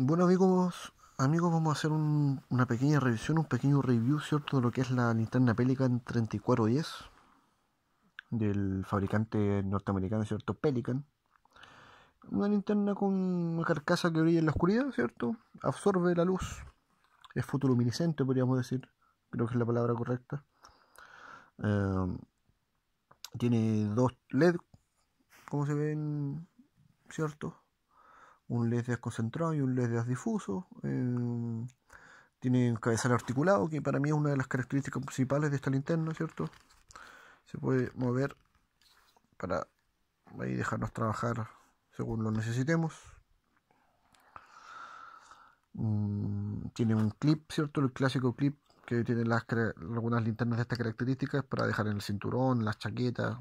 Bueno amigos, amigos vamos a hacer una pequeña revisión, un pequeño review, ¿cierto? De lo que es la linterna Pelican 3410 del fabricante norteamericano, ¿cierto? Pelican. Una linterna con una carcasa que brilla en la oscuridad, ¿cierto? Absorbe la luz. Es fotoluminiscente, podríamos decir. Creo que es la palabra correcta. Em, tiene dos LED, como se ven, ¿cierto? un as e concentrado y un led difuso. Eh, tiene un cabezal articulado, que para mí es una de las características principales de esta linterna, ¿cierto? Se puede mover para ahí dejarnos trabajar según lo necesitemos. Mm, tiene un clip, ¿cierto? El clásico clip que tienen las, algunas linternas de estas características para dejar en el cinturón, las chaquetas,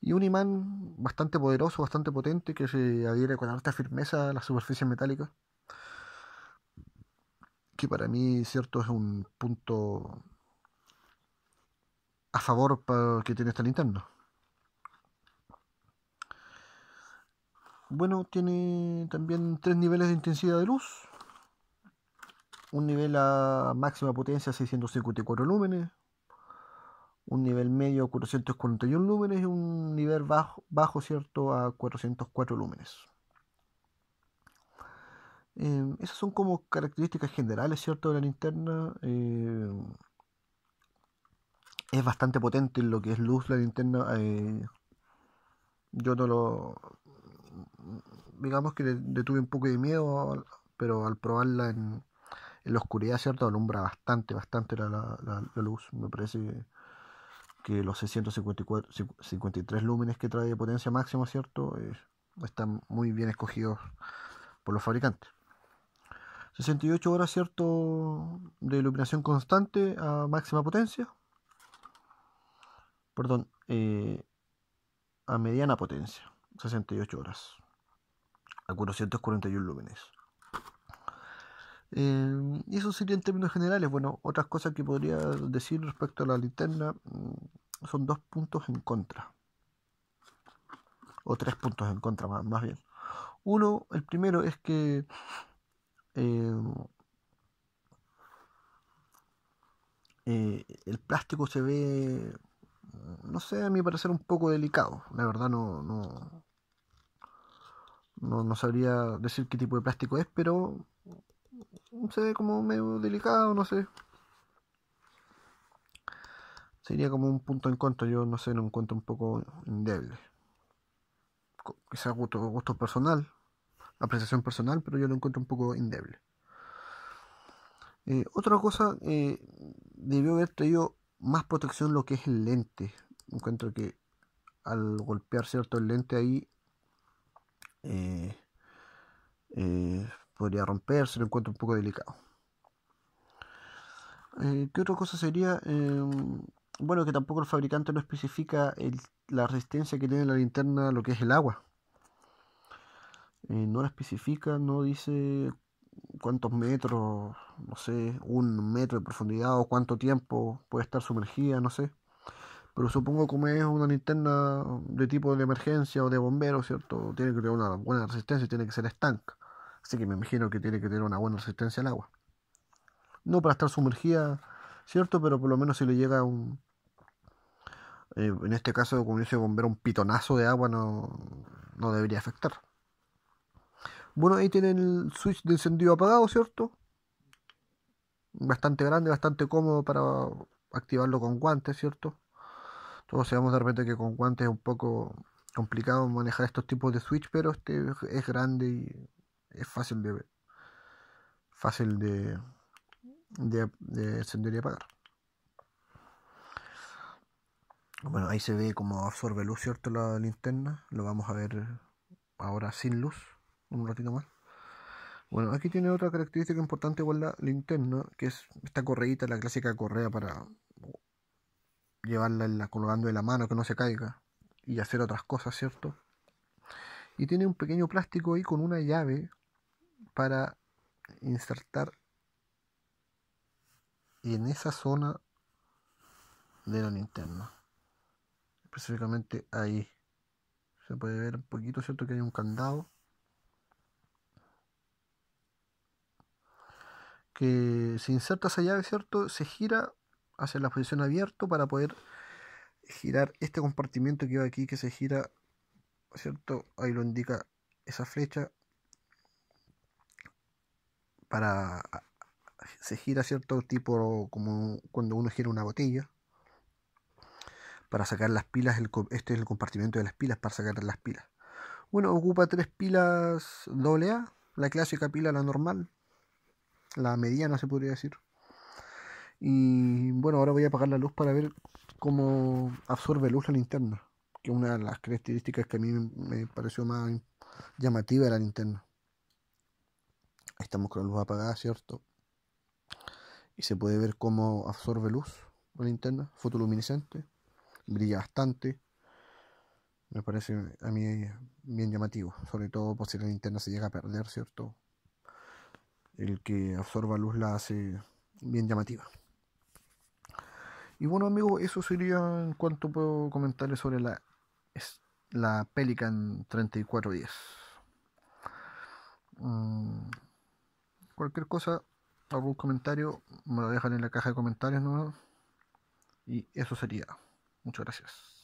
y un imán bastante poderoso, bastante potente, que se adhiere con alta firmeza a las superficies metálicas, que para mí, cierto, es un punto a favor que tiene esta linterna Bueno, tiene también tres niveles de intensidad de luz. Un nivel a máxima potencia 654 lúmenes, un nivel medio a 441 lúmenes y un nivel bajo, bajo ¿cierto? a 404 lúmenes. Em, esas son como características generales, ¿cierto?, de la linterna. Em, es bastante potente en lo que es luz la linterna. Eh, yo no lo... Digamos que le, tuve un poco de miedo, pero al probarla en, en la oscuridad, ¿cierto?, alumbra bastante, bastante la, la luz. Me parece... Que, que los 654, lúmenes que trae de potencia máxima, ¿cierto? están muy bien escogidos por los fabricantes. 68 horas, ¿cierto? De iluminación constante a máxima potencia. Perdón, eh, a mediana potencia, 68 horas. A 441 lúmenes. Em, y eso sería en términos generales. Bueno, otras cosas que podría decir respecto a la linterna mm, son dos puntos en contra. O tres puntos en contra, más, bien. Uno, el primero es que em, eh, el plástico se ve, no sé, a mi parecer un poco delicado. La verdad no, no sabría decir qué tipo de plástico es, pero se ve como medio delicado, no sé. Sería como un punto en contra, yo no sé, lo encuentro un poco indeble. quizás gusto, gusto personal, apreciación personal, pero yo lo encuentro un poco indeble. Eh, otra cosa, eh, debió haber traído más protección lo que es el lente. Encuentro que al golpear cierto el lente ahí, eh, eh podría romperse, lo encuentro un poco delicado. Eh, ¿Qué otra cosa sería? Em, bueno, que tampoco el fabricante no especifica la resistencia que tiene la linterna, lo que es el agua. Eh, no la especifica, no dice cuántos metros, no sé, un metro de profundidad o cuánto tiempo puede estar sumergida, no sé. Pero supongo como es una linterna de tipo de emergencia o de bombero, ¿cierto? Tiene que tener una buena resistencia, tiene que ser estanca. Así que me imagino que tiene que tener una buena resistencia al agua. No para estar sumergida, ¿cierto? Pero por lo menos si le llega un... Eh, en este caso, como dice bombero, un pitonazo de agua no, no debería afectar. Bueno, ahí tienen el switch de encendido apagado, ¿cierto? Bastante grande, bastante cómodo para activarlo con guantes, ¿cierto? Todos sabemos de repente que con guantes es un poco complicado manejar estos tipos de switch, pero este es grande y es fácil de fácil de, encender y apagar. Bueno, ahí se ve cómo absorbe luz, ¿cierto? La linterna. Lo vamos a ver ahora sin luz, un ratito más. Bueno, aquí tiene otra característica importante con la linterna, que es esta correita, la clásica correa para llevarla la, colgando de la mano, que no se caiga, y hacer otras cosas, ¿cierto? Y tiene un pequeño plástico ahí con una llave para insertar en esa zona de la linterna específicamente ahí se puede ver un poquito cierto que hay un candado que se inserta esa llave cierto se gira hacia la posición abierto para poder girar este compartimiento que va aquí que se gira cierto ahí lo indica esa flecha para se gira cierto tipo como cuando uno gira una botella para sacar las pilas este es el compartimento de las pilas para sacar las pilas bueno ocupa tres pilas a la clásica pila la normal la mediana se podría decir y bueno ahora voy a apagar la luz para ver cómo absorbe luz la linterna que es una de las características que a mí me pareció más llamativa de la linterna Estamos con la luz apagada, ¿cierto? Y se puede ver cómo absorbe luz la linterna, fotoluminiscente. Brilla bastante. Me parece a mí bien llamativo, sobre todo por si la linterna se llega a perder, ¿cierto? El que absorba luz la hace bien llamativa. Y bueno amigos, eso sería en cuanto puedo comentarles sobre la, la Pelican 3410. cualquier cosa, algún comentario, me lo dejan en la caja de comentarios Y eso sería. Muchas gracias.